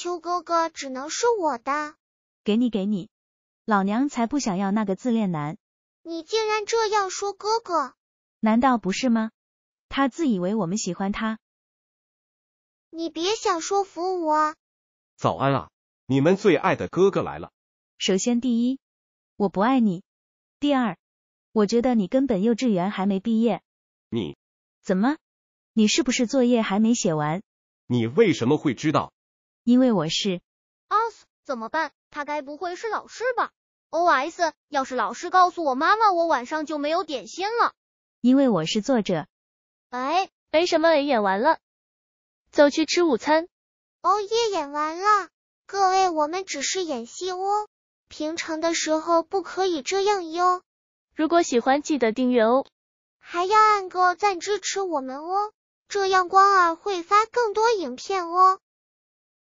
秋哥哥只能是我的，给你给你，老娘才不想要那个自恋男！你竟然这样说哥哥？难道不是吗？他自以为我们喜欢他。你别想说服我。早安啊，你们最爱的哥哥来了。首先第一，我不爱你。第二，我觉得你根本幼稚园还没毕业。你？怎么？你是不是作业还没写完？你为什么会知道？因为我是，OS 怎么办？他该不会是老师吧？OS，要是老师告诉我妈妈，我晚上就没有点心了。因为我是作者。哎，没什么，演完了，走去吃午餐。哦耶，演完了，各位，我们只是演戏哦，平常的时候不可以这样哟。如果喜欢，记得订阅哦，还要按个赞支持我们哦，这样光儿会发更多影片哦。